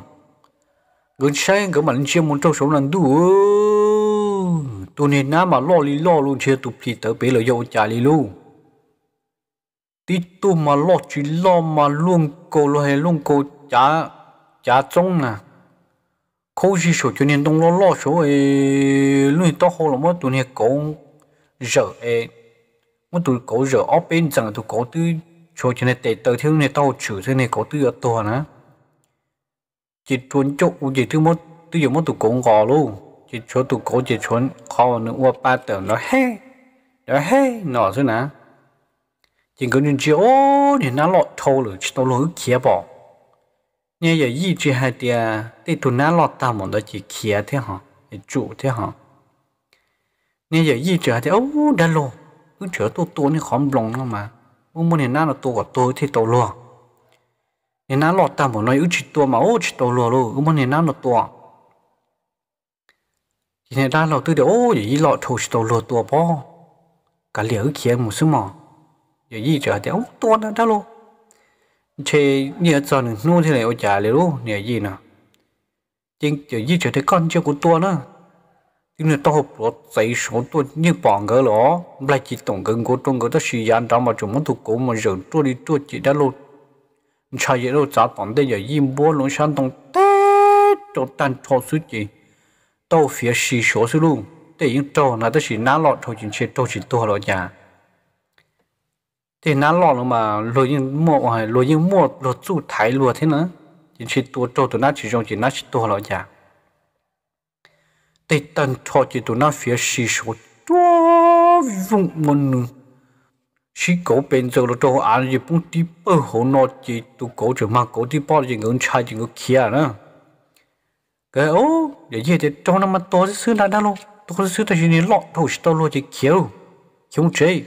gần sáng cái mà lên một trong số lần đủ tôi nên nã mà lo li lo luôn chưa tụt thì tới bể là dậu trả li luôn tí tu mà lo chỉ lo mà luôn cô lo hay luôn cô trả trả trống à. khâu gì số cho nên đông lo lo số ấy luôn to khâu là mất tụi này cổ rỡ ấy mất tụi cổ rỡ ở bên rằng tụi cổ tư số cho nên tệ tờ thiếu này tao chửi thế này cổ tư ở tòa nữa chỉ chuẩn chỗ chỉ thứ mốt tự dùng mốt tụ cũng gò luôn chỉ chỗ tụ cố chỉ chuẩn kho nước qua ba tưởng nó he nó he nọ thế nè chỉ có những chiếc ô thì nó lọt thâu rồi chỉ tao lối kia bỏ nhớ giờ y chỉ hai tia thì tụi nó lọt ta một đó chỉ kia thế hả chủ thế hả nhớ giờ y chỉ hai tia ô đã lô cứ chỗ tụ tụ nó khó lòng lắm mà ông muốn thì nó là tụ của tôi thì tao luôn nên nó lọt tao một nói ưu chỉ tua mà ô chỉ tua luôn, lù ưu nên nó lọt tua thì nên ra lọt tư để ô gì lọt thổ chỉ tua lùa tua bó cả liều kia một số mỏ giờ gì trở thì ô tua nó ra luôn chế nhớ cho nên nuôi thế này ô trả liều luôn nhớ gì nào chính giờ gì trở thì con chưa có tua nữa nhưng là tao hộp lót giấy số tôi như bọn gỡ lỏ, lại chỉ tổng gần của tôi gỡ ta suy gian trong mà chúng muốn thuộc cố mà giờ tôi đi tôi chỉ đã luôn cha ye lo cha tòng de ye yin bo long shan tong te cho tan cho su ji tao phía xì số su lu để những trâu là tới chỉ ná lọ cho chỉ chơi trâu chỉ tua lọ nhà thì ná lọ mà lối những mua hay lối những mua lột chu thái lùa thế nữa chỉ chơi tua cho tụi nó chỉ dùng chỉ nó chỉ tua lọ nhà để tận cho chỉ tụi nó phía xì số tua vùng một nửa chỉ có bên giờ là cho anh ấy bung đi bơ hồ nó chỉ tu cổ chỉ mà cổ đi bao giờ người trai chỉ người kia nữa cái ô để gì để trong năm mắt tôi xưa là đã luôn tôi xưa tôi chỉ nên lọt thôi tôi luôn chỉ kia luôn không chế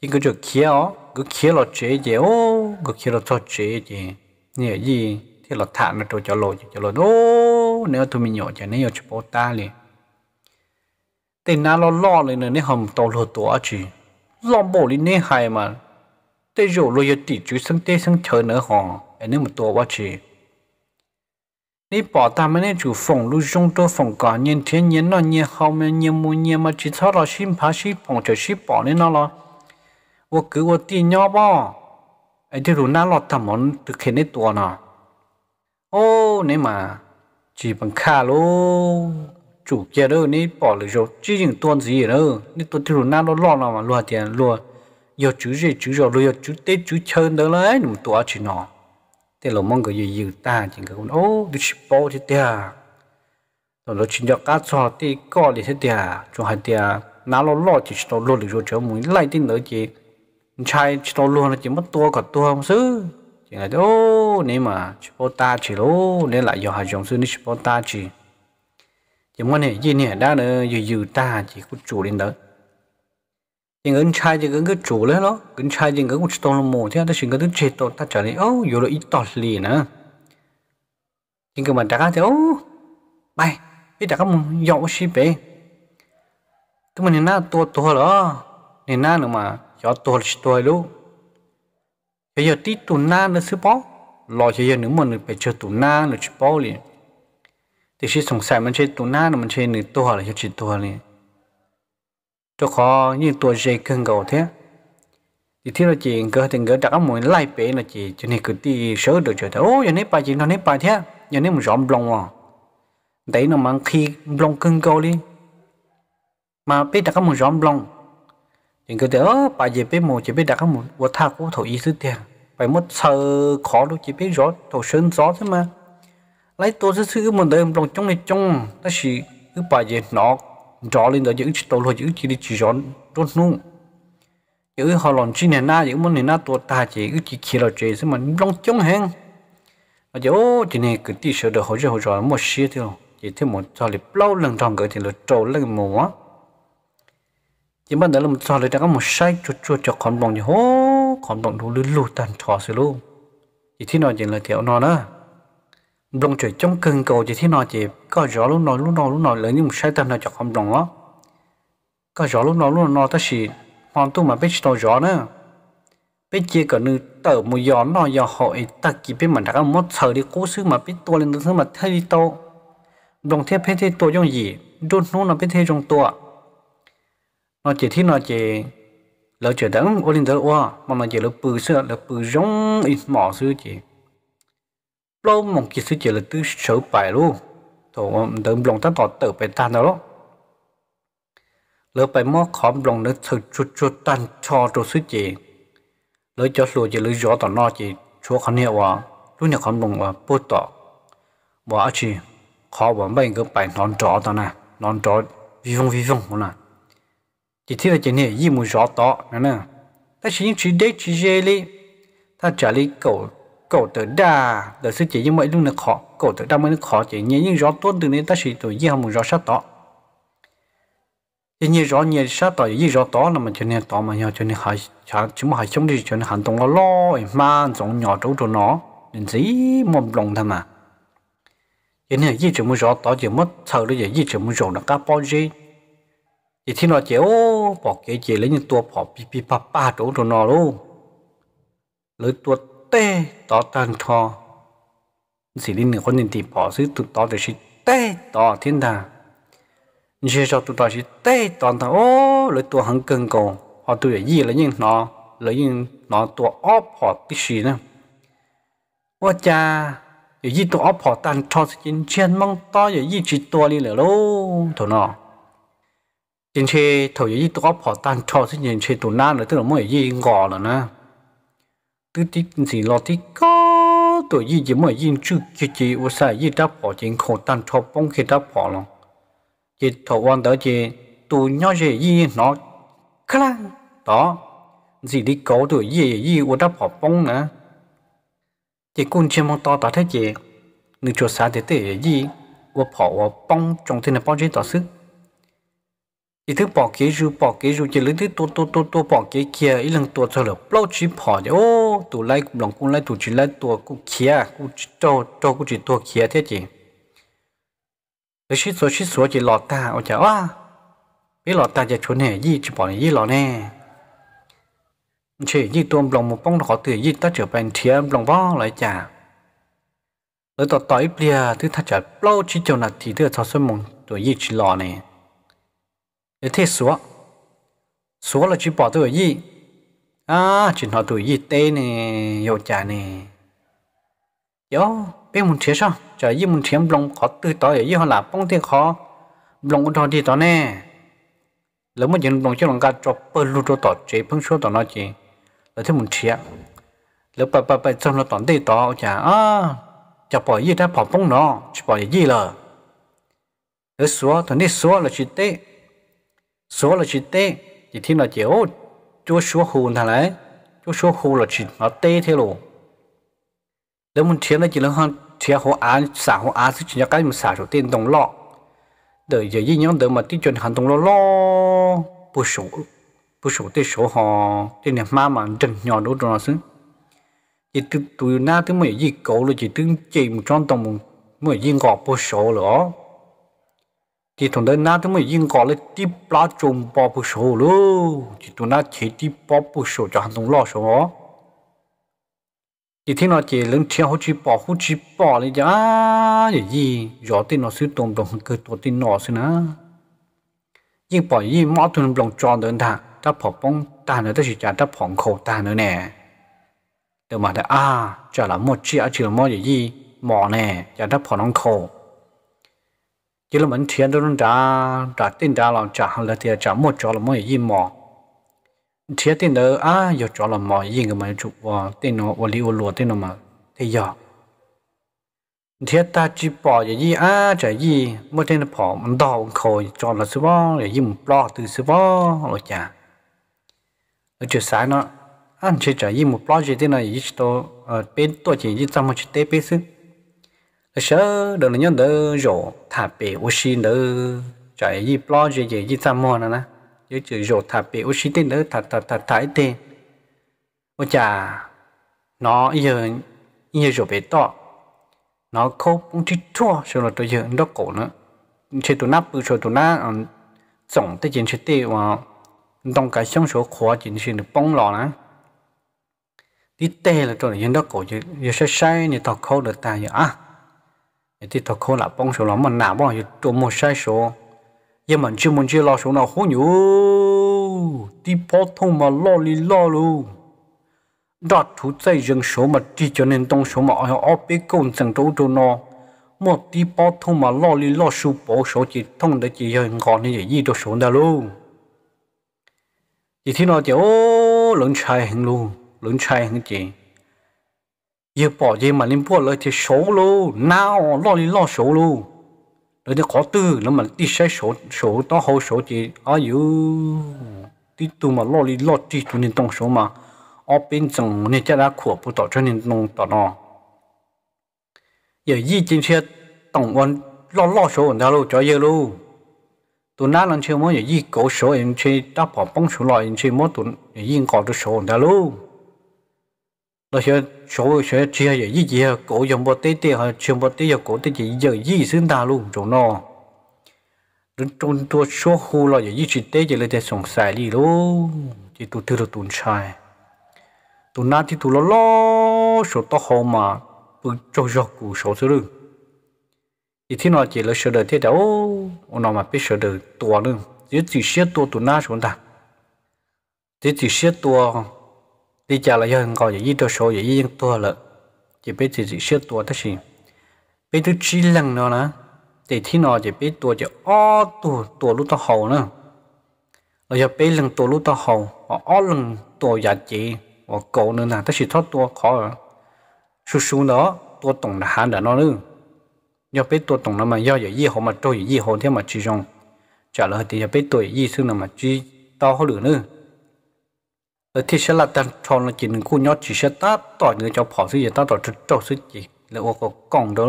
chỉ cái chỗ kia ó cái kia là chế gì ô cái kia là cho chế gì nhẹ gì thì là thản là tôi cho lỗi cho lỗi ô nếu tôi mình nhỏ chả nếu chụp ta liền tên nào lo lo lên nên hầm tàu lừa tổ chỉ lòng bộ lý nê hài mà tê rổ lôi tỷ chú sân tê sân chờ nở anh em nên một tổ quá chị đi bỏ ta mới nên chú phòng lưu dung tô phòng cả nhiên thiên nhiên nó nhiên hao men nhiên mu nhiên mà chỉ thao là xin phá xin phòng chờ xin bỏ nên nó lo vô cứ vô tiền nhau bỏ ấy thì rồi nó lọt thầm món từ khi nấy tua nọ ô nếu mà chỉ bằng khá luôn chủ kia đó ní bỏ lửa rồi chỉ những tuần gì đó ní tuần thì na nó lo nào mà lo tiền lo giờ chú gì chú rồi rồi chú tết chú chơi đó lấy nụ tuổi chỉ nó thế là mong cái gì gì ta chỉ cái con ô đi chỉ bao thì tiền rồi nó chỉ cho cá cho thì có thì thế tiền cho hai tiền na nó lo chỉ cho lo lửa rồi cho mình lại tin nữa chỉ trai chỉ cho luôn là chỉ mất tua cả tua không xứ chỉ là ô nếu mà chỉ bao ta chỉ lô nên lại giờ hai chồng xứ ní chỉ bao ta chỉ chúng muốn hệ gì nhỉ đã được dự dự ta chỉ có chủ đến đó nhưng ứng trai chỉ cần chủ lên đó ứng trai chỉ cần cũng chỉ tông mồ thế ta chỉ cần chế độ ta trở nên ô dù là ít tọt lì nữa nhưng cái mà đã thì ô bay biết đã có một dậu xí bé cái mà nên na tua tua đó nên na nữa mà cho tua to luôn bây giờ tí tụi na nó sẽ bó lo cho giờ nếu mà nó phải chờ tụi na nó chỉ bó liền thì chỉ mình chơi tụ na mình chơi nửa tua là chỉ tua này cho khó như tua dây cưng cầu thế thì thế là chị cơ thì cơ đặt mũi lai bể là chị cho nên cứ đi sớ được chờ thế ô giờ nấy bài chị nó nấy bài thế giờ nấy một rõm blong à đấy nó mang khi blong cưng cầu đi mà biết đặt mũi rõm blong thì cơ thế ô bài chị biết một biết đặt mũi vợ thà cũng thổi ý thứ tiền phải mất sơ khó đâu chị biết rõ thổi sơn gió thế mà lấy tôi sẽ sử một đời trong trong này trong ta chỉ cứ bài gì nó rõ lên đó những tổ lo những chỉ đi chỉ rõ rốt nung những họ lòng chi này na những món này na tôi ta chỉ cứ chỉ chỉ là chỉ xem mà trong trong hàng mà chỗ chỉ này cứ tí sợ được hồi trợ hồi trợ một xí thôi chỉ thêm một trò lịch lâu lần trong cái thì là trâu lên mùa chỉ bắt đầu là một trò lịch đã có một sai chút chút cho con bông như hô con bông đủ lulu tan trò xí luôn chỉ thế nào chỉ là theo nó đó rong chơi trong cơn cầu chỉ thế nào chỉ có rõ lúc nào lúc nào lúc nào lớn như một sai tâm là chọc không rong đó có rõ lúc nào lúc nào ta chỉ hoàn tu mà biết tao rõ nữa biết chia cả nữ tờ một gió nó gió hội ta chỉ biết mình đã có mất thời đi cố sức mà biết tôi lên thứ mà thấy đi tôi đồng thiết phải thấy tôi trong gì đốt nó là biết thế trong tôi nó chỉ thế nó chỉ lỡ chờ đắng ô lên đỡ oa mà nó chỉ lỡ bự sợ lỡ bự rong ít mỏ xứ chỉ lo mong kia sư chỉ là tư xấu bài luôn thổ ờ, đừng lòng ta tỏ tử bài tan đó lỡ bài mò khóm lòng nó thật chút chút tan cho đồ sư chỉ lỡ cho lùa chỉ lỡ gió tỏ nó chỉ chúa khó nhẹ quá lúc nhẹ khóm lòng quá bố tỏ bỏ chỉ khó bỏ bệnh cái bài nón trỏ tỏ nè nón trỏ vi phong vi phong nè chỉ thế là chỉ nhẹ gì mùi gió tỏ nè nè ta chỉ những chỉ đấy chỉ dê li ta trả lý cầu cổ tử đà đời sư chỉ nhưng mọi lúc là khó cổ tử đa mới khó chỉ nhớ những rõ tốt từ nên ta sĩ tuổi gì không rõ sát tỏ chỉ như rõ nhớ sát tỏ gì rõ tỏ là mình cho nên tỏ mà nhau cho nên hỏi chả chúng hỏi chúng đi cho nên hành động lo lo mà giống nhỏ chỗ chỗ nó nên gì mồm lòng thôi mà chỉ như gì muốn rõ tỏ chỉ mất thầu đó gì muốn rõ là cá bao gì chỉ thiên nó ô bỏ cái gì lấy những tua bỏ pì pì pa pa chỗ cho nó luôn lấy tua tê tỏ tàn thọ chỉ đi nửa con nền thì bỏ xứ tụt tỏ để chỉ tê tỏ thiên đà như cho tụt tỏ chỉ tê toàn thằng ô lấy tua hắn cân cổ họ tụi để gì lấy nhưng nó lấy nhưng nó tua óp họ tí xì nữa ô cha giờ gì tua óp họ tàn thọ trên trên mong to giờ gì chỉ tua đi nữa lô thổ nọ trên xe thổ giờ gì tua óp họ tàn thọ trên trên tụi na nữa tức là mỗi gì ngỏ là na tư tí gì lo tí có tuổi gì chỉ mới yên chữ chỉ chỉ u sai yên đã bỏ trên khổ tan cho bông khi đã bỏ lòng chỉ thọ quan tới chỉ tu nhau gì yên nó khăng đó gì đi có tuổi gì gì u đã bỏ bông nữa chỉ cũng chỉ mong to ta thế chỉ người chuột xa thế thế gì u bỏ u bông trong thế này bao nhiêu tỏ sức ý thức bỏ cái rồi bỏ cái rồi chỉ lấy thứ tu tu tu tu bỏ cái kia ý lần tu cho là bao chỉ bỏ đi ô cô tụ lấy cũng lòng cũng lấy tụ chỉ lấy tua cũng kia cũng cho cho cũng chỉ tua kia thế chị để xí số xí số chỉ lọt ta ở chả à biết lọt ta chỉ chốn này gì chỉ bỏ này gì lọt nè chỉ gì tuôn lòng một bông đỏ từ gì ta trở thành thiêm lòng vó lại chả ở tọt tỏi bia thứ thật chả lâu chỉ chờ nát thì thứ thọ xuân mùng tuổi gì chỉ lọt này để thế số số là chỉ bỏ tuổi gì à chuyện họ tuổi gì tê nè dầu trà nè yo bên muốn chế sao chờ gì muốn chế blong khó từ tối giờ gì họ là bông thiên khó blong có thọ thì đó nè lớn mà chuyện blong cho lòng cá cho bơ lu cho tọt chế phương số tọt nó chế là thế muốn chế lớn bà bà bà trong nó tọt đây tọt chả à chả bỏ gì đã bỏ bông nó chỉ bỏ gì là lớn số tọt đây số là chỉ tê số là chỉ tê chỉ thiên là chỉ ốt chúa số hồn thằng đấy chúa số hồn là chỉ nó tê thế lộ nếu muốn chiến là chỉ là hơn chia hồ á xả hồ á chứ chỉ là cái mà xả số tiền đồng lọ đợi giờ gì nhóm đợi mà tí chuyện hàng đồng lọ lọ bù số bù số tiền số họ tiền nhà má mà trần nhỏ đâu rồi xứ chỉ từ từ na tới mấy gì cậu là chỉ từ chỉ một trong đồng mấy gì ngọt bù số rồi. ทีตรนนั้นน่าจะไม่ยิงก่อเลยที่ปลาจมปอบผู้โชวลูกที่ตรงนั้นเฉดที่ปอบผู้โชวจะหันตรงล่อชัวร์ที่ที่นอเจริญเที่ยวหุ่นปอบหุ่นปอบเลยจ้าอย่างยี่ยอดที่นอซื้อตรงตรงเกิดตัวที่นอสินะยิ่งปอบยี่งมอดทุนลงจอเดินทางถ้าผอบป้องตาเนื้อถ้าฉีดยาถ้าผ่องโคตาเนื้อเนี่ยเดี๋ยวมาแต่อ้าจะละหมดเชี่ยเฉลี่ยหมดอย่างยี่หมอแน่จะถ้าผ่อนน้องโค chỉ là mình thiên đó nó trả trả tin trả lòng trả hàng là thì trả một chỗ là mỗi gì mỏ thiên tin đó à giờ chỗ là mỏ gì cái mà chụp vào tin nó vào liu lúa tin nó mà thì giờ thiên ta chỉ bỏ giờ gì à trả gì mỗi tên nó bỏ mình đào khồi cho là sư bó để gì mình lo từ sư bó rồi chả ở chỗ sai nó anh chỉ trả gì một lo gì tin là gì đó à, bên tôi chỉ gì trong một chút tế bế xứ sợ đừng là nhân đỡ rổ thả bể oxy xin đỡ chạy gì plo gì gì gì tham mòn nè nè chứ chữ rổ thả bể oxy tên đỡ thả thả thả thả tên ô chà nó giờ giờ rổ bể to nó không cũng chỉ chua cho là tôi giờ nó cổ nữa chế tụi nắp ừ, rồi tụi nát tổng ờ, tới chuyện chế tiêu mà ờ, đồng cái sống số khóa chuyện chuyện được bóng lò nè đi tê là tôi là dân đó cổ giờ giờ sai sai thì tao khâu được ta giờ à thì thật khó là bông số lắm mà nà bông thì tôi một sai số nhưng mà chưa muốn chơi lo số nào khó nhú đi bao thông mà lo lì lo luôn đó thú dây dân số mà đi cho nên tông số mà ở ở bên công chẳng đâu đâu nó một đi bao thông mà lo lì lo số bao số chỉ thông được chỉ hơi ngon như vậy gì đâu số đó luôn Thì thế nó chỉ ô lớn trai hơn luôn lớn trai hơn chị ยี่ปอยี่มันลิมพวดเลยที่โฉลูน่าวล้อลิล้อโฉลูเลยจะขอตื้อแล้วมันติใช้โฉโฉต้องเขาโฉจีอายุติตัวมาล้อลิล้อจีตัวนี้ต้องโฉมาอ๋อเป็นจังเนี่ยจะได้ขวบผู้ต่อจ้านี้ต้องต่อเนออย่ายี่จริงเชียต้องวันล้อล้อโฉนดาลูจอยเยลูตัวนั้นนังเชื่อมั้ยอย่ายี่โกโฉเองเชื่อตาผอมป้องโฉลอยเองเชื่อมั้ยตัวอย่ายิ่งกอดโฉนดาลู nó sẽ chỗ sẽ chia gì gì gì cổ dùng bộ tê tê hay chuyên bộ tê giờ cổ tê gì giờ gì xứng ta luôn chỗ nó đứng trong tua số khu là gì chỉ tê giờ lấy để sống xài đi luôn chỉ tụ thứ là sai tụ nát thì tụ lo số to hồ mà bự cho cho cụ số thứ luôn thì thế nào chỉ là sợ đời thế đâu ông nào mà biết sợ đời tua luôn chỉ chỉ xét tua tụ nát chúng ta chỉ xét tua đi chả là dân gọi gì đồ số gì dân tua lợ chỉ biết thì chỉ xếp tua thế gì biết thứ chi lần nó nè để thi nó chỉ biết tua chỉ ó tua tua lúc tao hầu nữa rồi giờ biết lần tua lúc tao hầu ó lần tua giá trị và cổ nữa nè thế gì thoát tua khó rồi su su nó tua tổng là hạn đã nó nữa giờ biết tua tổng là mà do gì hồ mà trôi gì hồ thế mà chỉ dùng trả lời thì giờ biết tuổi gì xưa là mà chỉ tao hơn nữa thì sẽ là tận tròn là chỉ những khu nhỏ chỉ sẽ ta tỏi người cho bỏ gì ta tỏi chút cho sức gì là ô có còng đó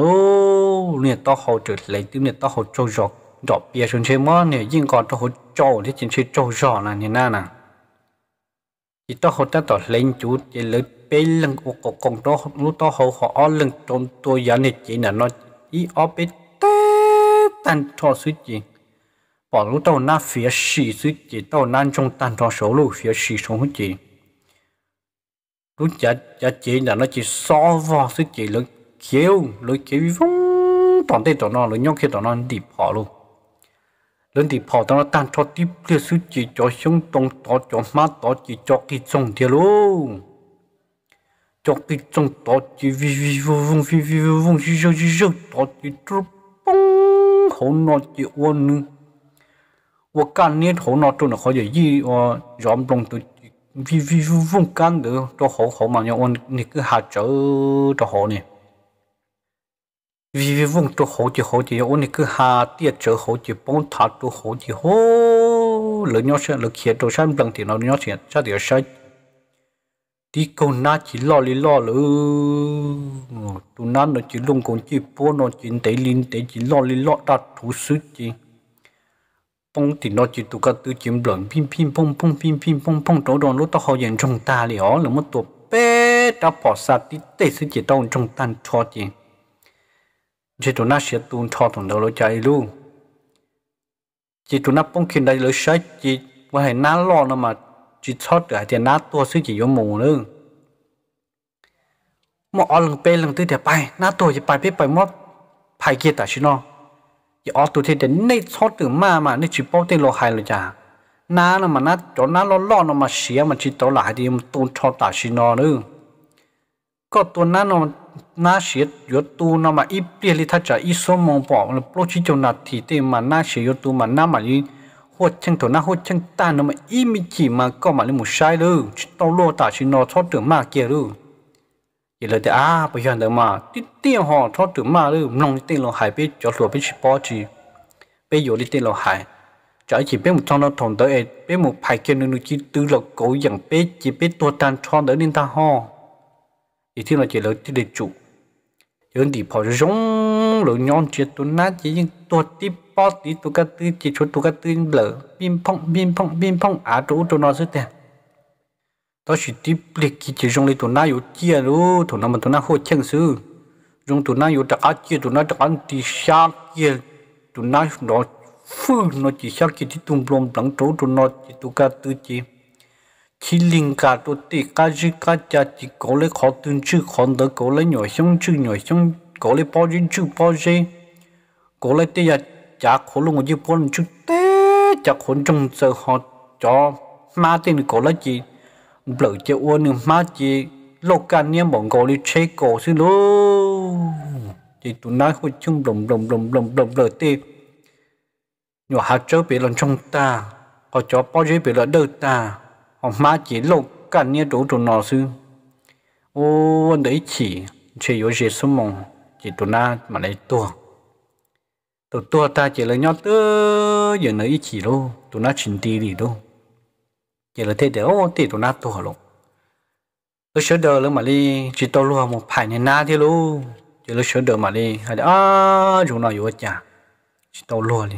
nè to hồ trợ lấy tiếng nè to hồ trâu giọt đỏ bia xuống chơi mò nè nhưng còn to hồ trâu thì chính chơi trâu giọt là như na nè chỉ to hồ ta tỏi lên chú chỉ lấy bê lưng ô cổ còng đó lúc to hồ họ ó lưng trôn tôi giá nè chỉ là nó ý ở bê tê tan trò sức gì bỏ lũ tàu na phía xì dưới chỉ tàu nan trong tàn tròn số lũ phía xì xuống chỉ lũ chả chả chỉ là nó chỉ so vào dưới chị lũ kéo lũ kéo vung toàn tay tàu nó lũ nhóc kia tàu nó đi bỏ lũ lũ đi bỏ tao nó tan cho tiếp kia suy chỉ cho xuống tông to cho má to chỉ cho cái trông thì lũ cho cái trông to chỉ vi vi vô vung vi vi vô vung chỉ cho chỉ cho chỉ trụ bông hồn nó chỉ uốn nữa 我干年头那种的好像一哦，让东都比比 vùng 干的都好好嘛，因为你个下周都好呢。vì vì vùng tôi hỗ trợ hỗ trợ ôn cái hà tiết trợ hỗ trợ bóng thả tôi hỗ trợ hô lỡ nhau sẽ lỡ khiến chỗ sang bằng thì nó nhau sẽ ra được sai thì câu na chỉ lo lý lo lỡ tôi na nó chỉ lung cũng chỉ bố nó chỉ tế linh tế chỉ lo lý lo đặt thú sức chỉ phong thì nó chỉ tụ cả tứ chiếm lợn pin pin phong phong pin pin phong phong chỗ đoàn lúc tao họ dành trong ta liền ó là một tổ bé đã bỏ xa tí tê sư chỉ tao trong tan cho chị chỉ tụi nó sẽ tuôn cho thằng đầu lối chạy luôn chỉ tụi nó bông khiến đây lối sai chỉ và hãy ná lo nó mà chỉ cho được thì ná tua sư chỉ vô mù nữa mà ở lần pe lần tư thì bài ná tua thì bài biết bài mất phải kia ta tại sao ยอตัวเทเดนในชอตื่นมามาในชิปโปเตโลไฮเลยจ้านาเนะมันนัดจนนาล้อล้อนมาเสียมันชิตโตหลายดีมันตูนชอตาชินอนึก็ตัวนั้นเมันนาเสียยตูนมาอีเปลี่ยนลิทัจาอีสมองปอมันโปรชิจนาทีเต็มมันนาเสียยตูมันน้ามันยีหัวเชิงตัวนาหัวเชิงตานมาอีมีจีมันก็มาเรลยมุใช่เลยชิตโตโลตาชินอชอตื่นมากเกลือ giờ à bây giờ được mà đi tiền họ cho tụi mà rồi nông tiền là hải biết cho tụi biết bỏ chi bây giờ đi tiền chỉ biết một trong nó thòng tới biết một phải kia nữa chỉ tư là cố dạng biết chỉ biết tua tan cho tới nên ta ho thì là chỉ là chỉ chủ giờ thì họ giống lỗ nhon chỉ tụi nát chỉ nhưng tua tụi cá tư chỉ cho tụi cá tư lỡ pin phong pin phong pin phong á à, chỗ tụi nó rất đó chỉ tiếp liệt chỉ chỉ dùng lấy tụi na yếu chia luôn tụi nó mà tụi na hỗ chân sư dùng tụi na yếu đặc ăn chia tụi na đặc ăn thì sáng kia tụi na nó phương nó chỉ sáng kia thì tụi blom blong trâu tụi nó chỉ tụi cá tự chỉ chỉ linh cá tụi tê cá gì cá cha chỉ có lấy khó tuân chữ khó đỡ có lấy nhỏ xong chữ nhỏ xong có lấy bao nhiêu chữ bao nhiêu có lấy tê ya chả khó luôn một chữ bao nhiêu chữ tê chả khó trong giờ họ cho ma tiền có lấy gì bởi cho ô nữ má chị lô cả niệm bọn gò đi chế cổ xí lô chị tụi nói hồi chung đồng đồng đồng đồng đồng đời tê nhỏ hạt chớ bị lần trong ta có chó bao giờ bị lần đơ ta họ má chị lô cả niệm đủ tụi nó xí ô anh đấy chỉ chỉ yếu gì xong mong chị tụi na mà lấy tua tụi tua ta chỉ lấy nhau tớ giờ nói chỉ lô tụi nó chỉnh tì đi đâu chỉ là thế để ô tỷ tụi nát tụi họ luôn tôi sửa đời lúc mà đi chỉ tôi luôn một phải nên na thì luôn chỉ lúc sửa đời mà đi hay là à chúng nó yếu chả chỉ tôi luôn đi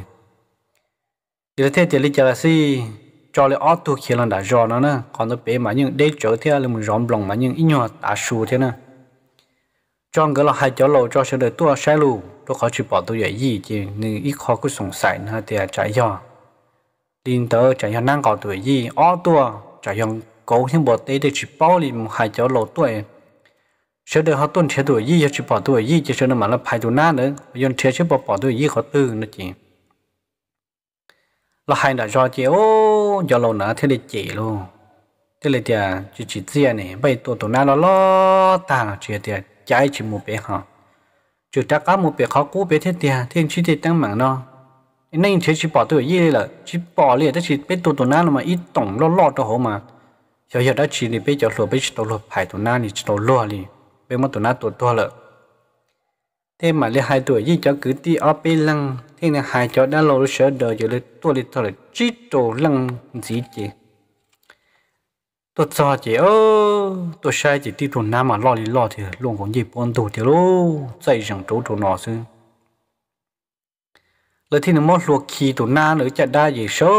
chỉ là thế thì lý là gì cho lấy ót tụi kia là đã rõ nó nè còn nó bé mà nhưng để chỗ thì là mình rón lòng mà nhưng ít nhỏ đã sù thế nè cho cái là hai cháu lầu cho sửa đời tôi sai luôn tôi khó chịu bỏ tôi dạy gì chứ nên ít khó cứ sùng sài nữa thì chạy do điện tử chẳng hạn năng cầu tuổi gì ó tua chẳng hạn cố thêm bộ tế để chỉ bao lì một hai cháu lộ tuổi sẽ được họ tuân chế tuổi gì chỉ bảo tuổi gì chỉ sẽ nó mà nó phải tuổi nào nữa dân chế chỉ bảo bỏ tuổi gì họ tư nữa chị là hai đã do chị ô do lâu nữa thế là chị luôn thế là thì à, chỉ chỉ riêng này bây tuổi tuổi nào nó lo ta chỉ thì trái chỉ một bé ha, chỉ chắc cả một bé khó cũ bé thế thì à, thiên chỉ thì tăng mạng nó nên chế chỉ bỏ tôi ý là chỉ bỏ liền tức chỉ biết tụ nát nan mà ít tổng lo lo cho họ mà giờ giờ đó chỉ để biết cho lo biết cho lo phải tụ nát thì cho lo đi, bây mà tụ nát tụ to rồi. thế mà lấy hai tuổi gì cho cứ ti ở bên lăng thế là hai cho đã lâu sợ đời giờ lấy tuổi lấy thôi chỉ tổ lăng gì chứ tôi cho chị ơ tôi sai chị đi tụ nam mà lo đi lo thì luôn còn gì bọn tụ thì lô dạy rằng chỗ chỗ nọ xưa เลยที่นึกมอลัวขีตัวหน้าหรือจะได้ยี่เชอ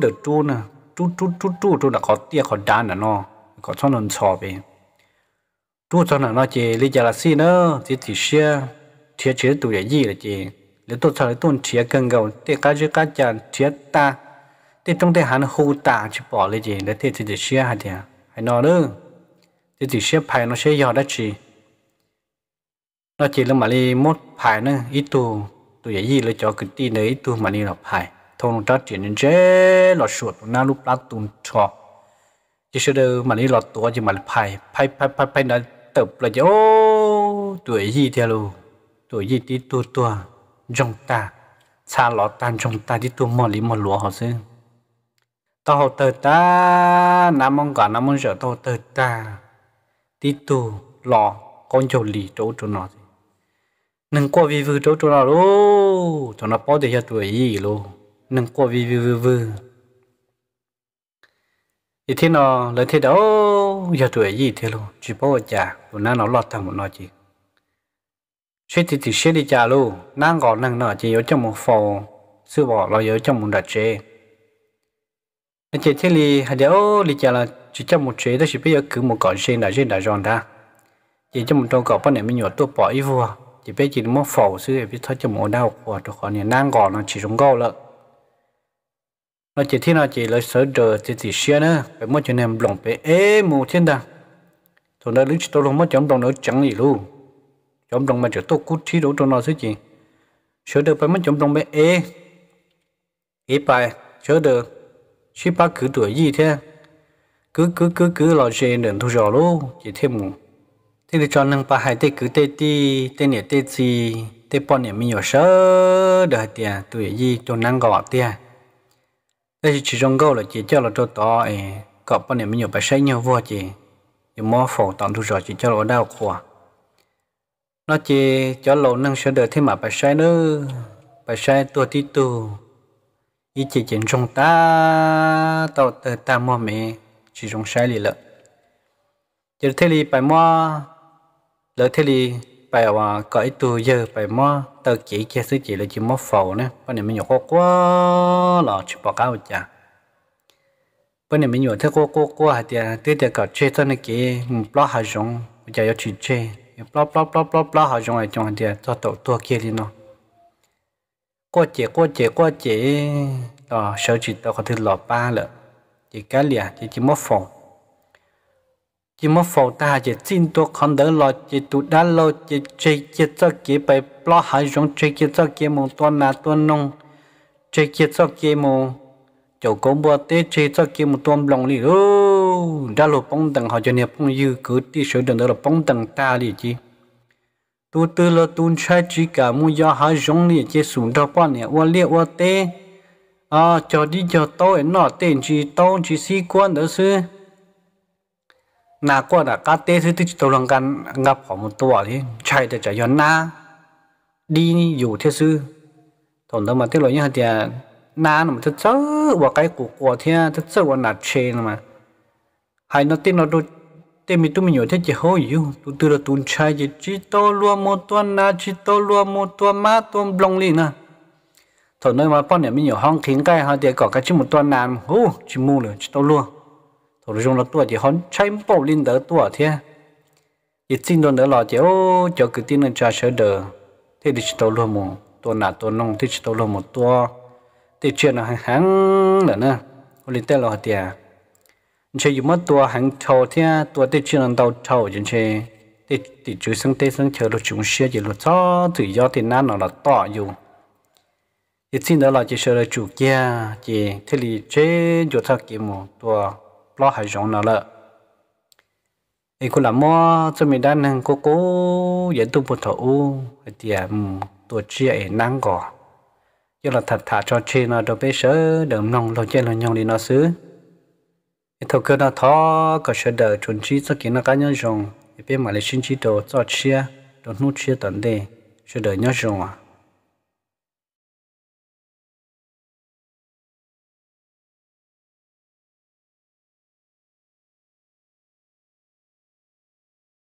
เดือดจูนะจูจูจูจูจูนะขอเตี้ยขอดานนะเนาะขอช่อนนชอบเองจูช่อนนะเจลิจาราซีเนอะจิติเชียเทียเชียตัวใหญ่ยี่เลยเจแล้วตัวชอนต้นเทียกันเก่าเตะกาจกาจานเทียตาเตะตรงเตะหันหูตาชิปอเลยเจแล้วเตะจิติเชียฮะเดียให้นอนเนอะจิติเชียภายนอเชียยอดได้จีเราเจแล้วมาเลยมดภายเนอะอีตัว tôi dễ gì lựa chọn cái tí đấy tôi mà đi học hải thôn trát chuyện đến chế lọt suốt na lúc lát tùn trò chỉ sơ đơ mà đi lọt tua chỉ mà phải phải phải phải phải đã tập là chứ ô tuổi gì theo luôn tuổi gì tí tua tua trong ta xa lọt tan trong ta tí tua mò lý mò lúa họ xứ tao học tờ ta nam mong cả nam mong sợ tao tờ ta tí tu lọ con chầu lì chỗ chỗ nó nâng qua vi vư chỗ chỗ nào lô cho nó bỏ để cho tuổi gì lô nâng qua vi vư vư vư thì thế nó lấy thế đâu, giờ tuổi gì thế lô chỉ bỏ già, của nó nó lọt thằng một nó chỉ sẽ thì thì sẽ đi chả lô nàng gọi nàng nọ chỉ ở trong một phòng sư bỏ lo ở trong một đặt chế nên chỉ thế li hạt đâu đi chả là chỉ trong một chế đó chỉ bây giờ cứ một cỏ sen đã sen đã giòn ra chỉ trong một trong cỏ bắt này mình nhổ tôi bỏ ý vua thì bây giờ nó phổ sư thì thôi cho mổ đau của tôi còn những nang gò nó chỉ dùng gấu lợn nó chỉ thiên nó chỉ lấy sở trở thì chỉ xia nữa phải mất cho nên lòng phải ế mù thiên đàng tôi đã lúc tôi luôn mất chống đồng nó chẳng gì luôn chống đồng mà chỉ tôi cút thi đấu cho nó chứ gì sở được phải mất chống đồng bé ế ế bài sở được ship ba cứ tuổi gì thế cứ cứ cứ cứ lo chuyện đừng thua rồi luôn chỉ thêm một thế thì cho nâng bà hai tê cứ tê ti tê nè tê gì tê bọn nè mình nhỏ sơ đời tiền tuổi gì cho năng gọi tiền đây thì chỉ trong câu là chỉ cho là cho to ấy có bọn nè mình nhỏ bài xây nhau vua chị thì mua phổ tận thu rồi chỉ cho là đau khổ nó chỉ cho lộ năng sơ đời thế mà bài xây nữa bài xây tua ti tu ý chỉ chỉ trong ta tao ta mua mẹ chỉ trong xây lì lợn giờ thế thì bài mua đỡ thế đi bài à cởi tu giờ bài mò tờ chỉ che sứ chỉ là chỉ mò phẩu nè bữa nay mình nhổ quá lọ chụp bọc áo chả bữa nay mình nhổ thế quá quá quá hạt tiền tết tiền cả chơi tao này kì lo giờ rong giờ 要去 chơi lo lo lo lo lo hà rong này trong hạt tiền cho tổ tua kia đi nó quá chế quá chế quá chế đó ờ, sợ chỉ tao có thể lọ ba lợ chỉ cái liền chỉ chỉ mò phẩu chỉ mất phổ ta chỉ xin tôi còn đỡ lo chỉ tụ đã lo chỉ chơi chỉ cho kia bị lo hại giống chơi chỉ cho kia mong tôi mà tôi nông chơi chỉ cho kia mong chỗ cũng bữa tết chỉ cho kia mong tôi lòng đi ô đã lo bông tầng họ cho nè bông dư cứ đi sửa đường đó là bông tầng ta đi chứ tôi từ lo tu sai chỉ cả mua do hại giống đi chỉ sủng đó bao nè ô liệt ô tê à cho đi cho tôi nọ tiền chỉ tôi chỉ sĩ quan đó xưa na qua đã cá tê thứ tư tàu lăng gan ngập khoảng một tuổi thì chạy để chạy yon na đi dù thế sư tổng đó mà tức là như hạt tiền na nó mà sớ và cái của của thế thật sớ và nạt chê mà hay nó tin nó đôi tên mình tụi mình nhớ chỉ hôi yêu tụi từ là tụi chỉ chỉ to một tuần na chỉ to luôn một tuần má tuần blong liền na thôi nơi mà bọn này mình nhớ hong cái họ để có cái chỉ một tuần na hú chỉ mua rồi chỉ to luôn rồi dùng là tua chỉ hòn cháy bao linh đỡ tua thế ít xin đồn đỡ lò chỉ ô cho cái tin là cha sơ đờ thế thì chỉ tàu luôn một tua nà tua nông thế chỉ tàu luôn một tua thế chuyện là hàng hàng là nè linh tê lò tiệt chơi dùng mất tua hàng thầu thế tua thế chuyện là tàu thầu chân chơi thế thì chú sang thế sang chờ được chúng xe gì lúc cho tự do thì nát nó là to dù thì xin đó là chỉ sợ là chủ kia chỉ thế thì chế chỗ thắc kiếm một tua lo hải giống nào lợ ấy cũng là mua cho mình đang hàng cô cố dẫn tung một thầu tiền tuổi ừ, chia ấy nắng cỏ cho là thật thà cho chơi nó đâu biết sớ đừng nong lo chơi lo nhong đi nó xứ thầu cơ nó thó có sơ đỡ chuẩn chi cho kiến nó cá nhân dùng bên mà lấy sinh chi đồ cho chia đồ nút chia tận đề sơ đỡ nhau dùng à